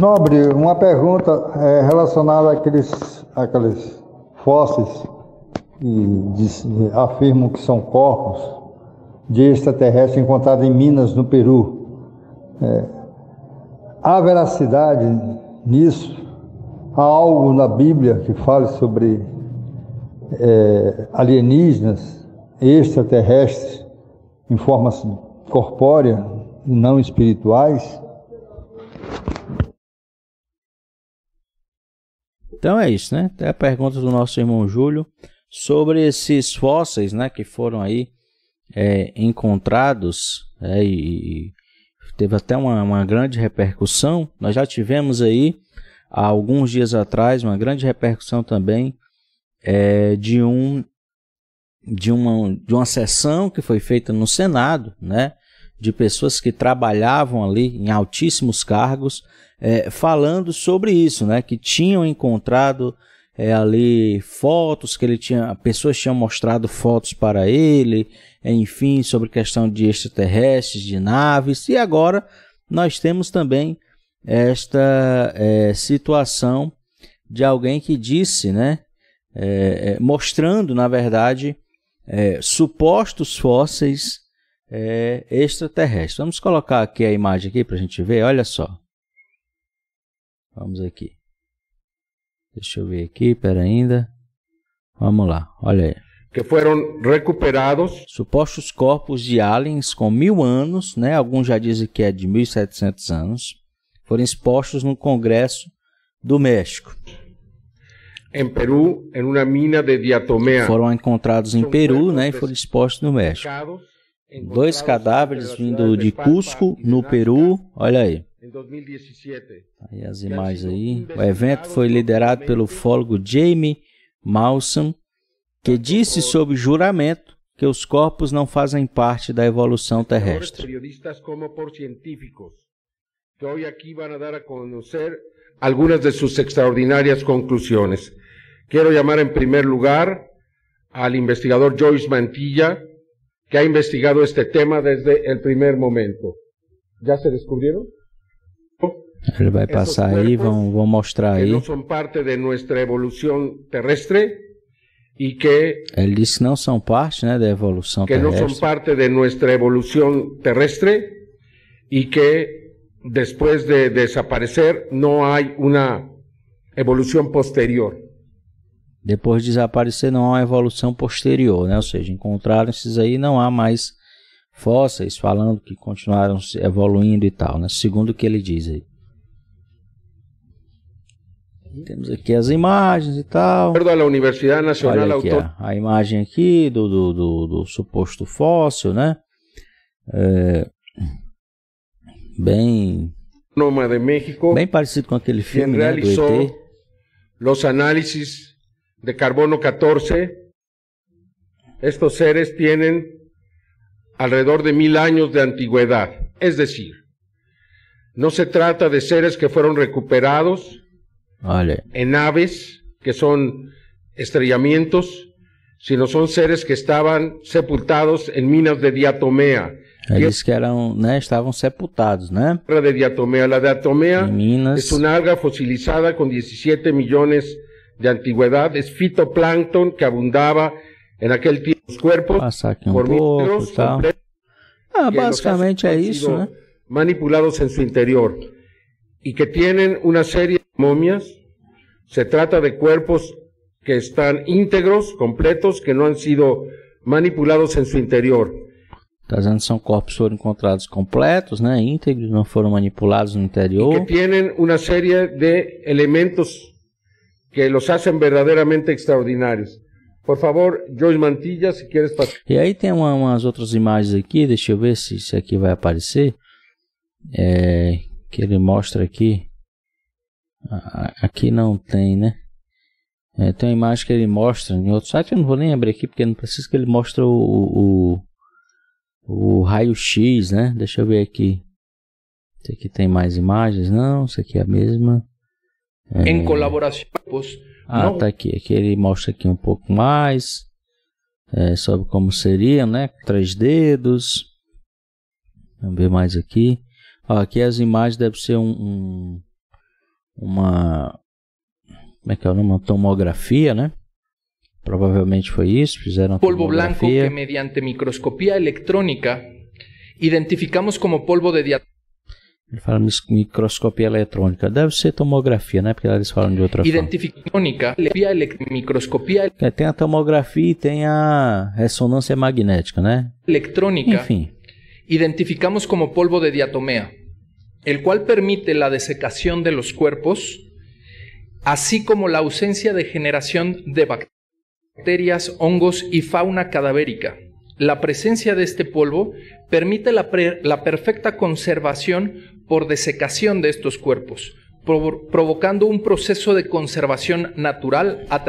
Nobre, uma pergunta é, relacionada àqueles, àqueles fósseis que diz, afirmam que são corpos de extraterrestres encontrados em Minas, no Peru. É, há veracidade nisso? Há algo na Bíblia que fale sobre é, alienígenas, extraterrestres, em forma corpórea, não espirituais? Então é isso, né? Até a pergunta do nosso irmão Júlio sobre esses fósseis, né, que foram aí é, encontrados é, e teve até uma, uma grande repercussão. Nós já tivemos aí há alguns dias atrás uma grande repercussão também é, de um de uma de uma sessão que foi feita no Senado, né, de pessoas que trabalhavam ali em altíssimos cargos, é, falando sobre isso, né? Que tinham encontrado é, ali fotos que ele tinha, pessoas tinham mostrado fotos para ele, é, enfim, sobre questão de extraterrestres, de naves, e agora nós temos também esta é, situação de alguém que disse, né, é, é mostrando na verdade é, supostos fósseis é, extraterrestre. Vamos colocar aqui a imagem aqui para a gente ver. Olha só. Vamos aqui. Deixa eu ver aqui, pera ainda. Vamos lá, olha aí. Que foram recuperados. Supostos corpos de aliens com mil anos, né? Alguns já dizem que é de 1.700 anos. Foram expostos no Congresso do México. Em Peru, em uma mina de diatomea. Foram encontrados em Peru, né? E foram expostos no México dois cadáveres vindo de Cusco, no Peru. Olha aí. Tá aí as imagens aí. O evento foi liderado pelo fólogo Jamie Mawson, que disse sob juramento que os corpos não fazem parte da evolução terrestre. periodistas como por científicos que hoje aqui vão dar a conhecer algumas de suas extraordinárias conclusões. Quero chamar em primeiro lugar ao investigador Joyce Mantilla, que ha investigado este tema desde el primer momento. ¿Ya se descubrieron? Él va a pasar ahí, vamos, vamos a mostrar que No son parte de nuestra evolución terrestre y que. Él dice no son parte ¿no? de evolución que no son parte de nuestra evolución terrestre y que después de desaparecer no hay una evolución posterior. Depois de desaparecer, não há uma evolução posterior, né? ou seja, encontraram esses aí não há mais fósseis falando que continuaram evoluindo e tal, né? segundo o que ele diz aí. Temos aqui as imagens e tal. Perdão, a Universidade Nacional Olha aqui, a, imagem aqui do, do, do, do suposto fóssil, né? É, bem. Noma de México. Bem parecido com aquele filme né, do ET. Os análises de carbono 14. Estos seres tienen alrededor de mil años de antigüedad. Es decir, no se trata de seres que fueron recuperados en aves, que son estrellamientos, sino son seres que estaban sepultados en minas de diatomea. que sepultados, ¿no? La de diatomea, la es una alga fosilizada con 17 millones de antigüedad es fitoplancton que abundaba en aquel tiempo. Los corpos um por Ah, manipulados en su interior y que tienen una serie de momias. Se trata de cuerpos que están íntegros, completos, que no han sido manipulados en su interior. Estás que são encontrados completos, ¿no? íntegros, no fueron manipulados en su interior. que tienen una serie de elementos que los hacen verdaderamente extraordinarios. Por favor, Joyce Mantilla, E aí tem umas outras imagens aqui, deixa eu ver se, se aqui vai aparecer. É, que ele mostra aqui. Aqui não tem, né? É, tem uma imagem que ele mostra em outro site, eu não vou nem abrir aqui porque não precisa que ele mostre o, o, o raio-x, né? Deixa eu ver aqui. Se aqui tem mais imagens, não, isso aqui é a mesma. Em é. colaboração. Ah, não... tá aqui. Aqui ele mostra aqui um pouco mais é, sobre como seria, né? Três dedos. Vamos ver mais aqui. Ó, aqui as imagens devem ser um, um, uma como é que é o nome? Uma tomografia, né? Provavelmente foi isso, fizeram polvo branco blanco que mediante microscopia eletrônica identificamos como polvo de diamante. Falaram de microscopia electrónica... ...debe ser tomografía, né? Porque eles falam de outra Identificônica, microscopia. Tem a tomografia e tem a resonancia magnética, né? Identificamos como polvo de diatomea, el cual permite la desecación de los cuerpos, así como la ausencia de generación de bacterias, hongos y fauna cadavérica. La presencia de este polvo permite la, la perfecta conservación por desecación de estos cuerpos, provocando un proceso de conservación natural a,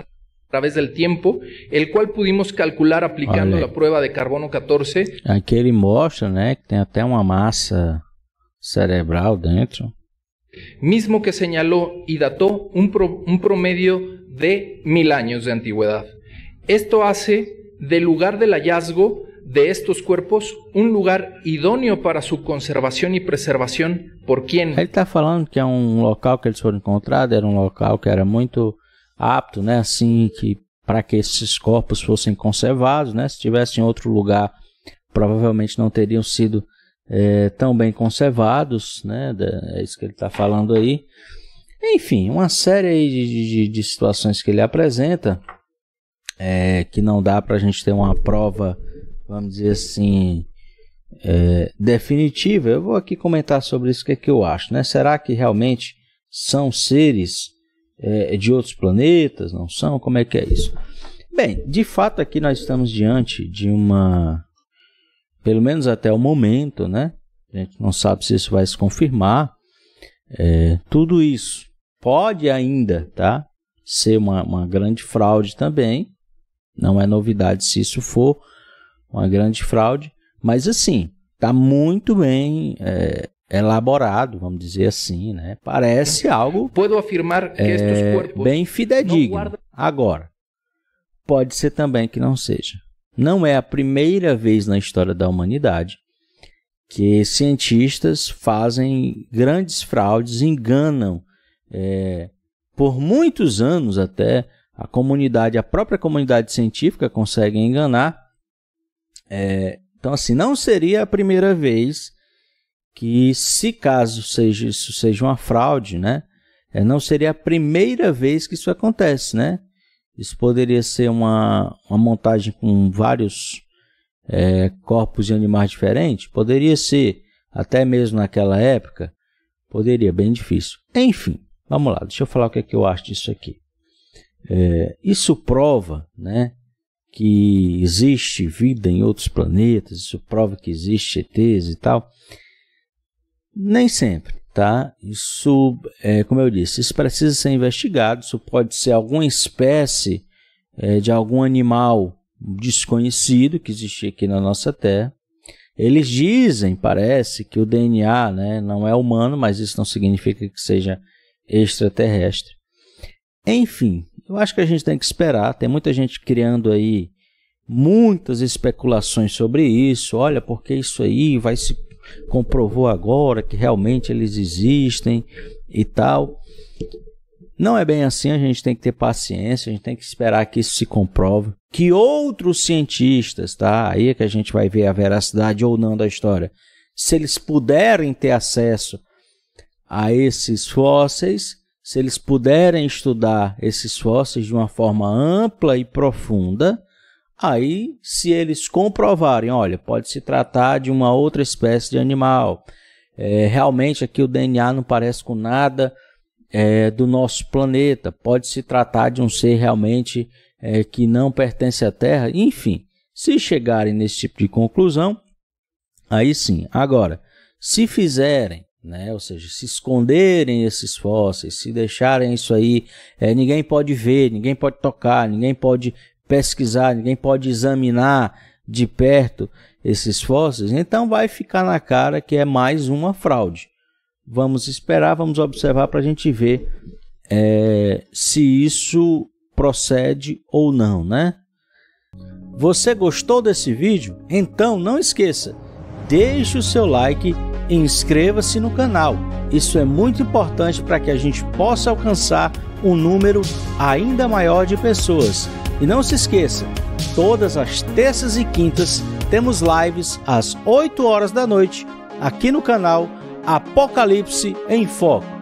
través del tiempo, el cual pudimos calcular aplicando la prueba de carbono 14. Aquel mostra, que tiene hasta una masa cerebral dentro. Mismo que señaló y dató un promedio de mil años de antigüedad. Esto hace del lugar del hallazgo de estos cuerpos un lugar idóneo para su conservación y preservación por quem Ele está falando que é um local que eles foram encontrados, era um local que era muito apto, né, assim que para que esses corpos fossem conservados, né? Se tivessem em outro lugar, provavelmente não teriam sido é, tão bem conservados, né? É isso que ele está falando aí. Enfim, uma série de, de, de situações que ele apresenta é, que não dá para a gente ter uma prova vamos dizer assim, é, definitiva, eu vou aqui comentar sobre isso, o que, é que eu acho. Né? Será que realmente são seres é, de outros planetas? Não são? Como é que é isso? Bem, de fato aqui nós estamos diante de uma, pelo menos até o momento, né? A gente não sabe se isso vai se confirmar. É, tudo isso pode ainda, tá? Ser uma, uma grande fraude também. Não é novidade se isso for, uma grande fraude, mas assim, está muito bem é, elaborado, vamos dizer assim, né? Parece algo. Posso afirmar que é, corpos bem fidedigno. Guarda... Agora, pode ser também que não seja. Não é a primeira vez na história da humanidade que cientistas fazem grandes fraudes, enganam é, por muitos anos até a comunidade, a própria comunidade científica consegue enganar é, então, assim, não seria a primeira vez que, se caso seja, isso seja uma fraude, né? É, não seria a primeira vez que isso acontece, né? Isso poderia ser uma, uma montagem com vários é, corpos de animais diferentes? Poderia ser, até mesmo naquela época, poderia, bem difícil. Enfim, vamos lá, deixa eu falar o que, é que eu acho disso aqui. É, isso prova né, que existe vida em outros planetas, isso prova que existe ETs e tal. Nem sempre, tá? Isso, é, como eu disse, isso precisa ser investigado. Isso pode ser alguma espécie é, de algum animal desconhecido que existe aqui na nossa Terra. Eles dizem, parece, que o DNA né, não é humano, mas isso não significa que seja extraterrestre. Enfim, eu acho que a gente tem que esperar. Tem muita gente criando aí muitas especulações sobre isso. Olha, porque isso aí vai se comprovou agora que realmente eles existem e tal. Não é bem assim, a gente tem que ter paciência, a gente tem que esperar que isso se comprove. Que outros cientistas, tá? Aí é que a gente vai ver a veracidade ou não da história. Se eles puderem ter acesso a esses fósseis, se eles puderem estudar esses fósseis de uma forma ampla e profunda, aí, se eles comprovarem, olha, pode se tratar de uma outra espécie de animal, é, realmente aqui o DNA não parece com nada é, do nosso planeta, pode se tratar de um ser realmente é, que não pertence à Terra, enfim, se chegarem nesse tipo de conclusão, aí sim. Agora, se fizerem né? Ou seja, se esconderem esses fósseis, se deixarem isso aí, é, ninguém pode ver, ninguém pode tocar, ninguém pode pesquisar, ninguém pode examinar de perto esses fósseis, então vai ficar na cara que é mais uma fraude. Vamos esperar, vamos observar para a gente ver é, se isso procede ou não, né? Você gostou desse vídeo? Então não esqueça, deixe o seu like inscreva-se no canal. Isso é muito importante para que a gente possa alcançar um número ainda maior de pessoas. E não se esqueça, todas as terças e quintas temos lives às 8 horas da noite aqui no canal Apocalipse em Foco.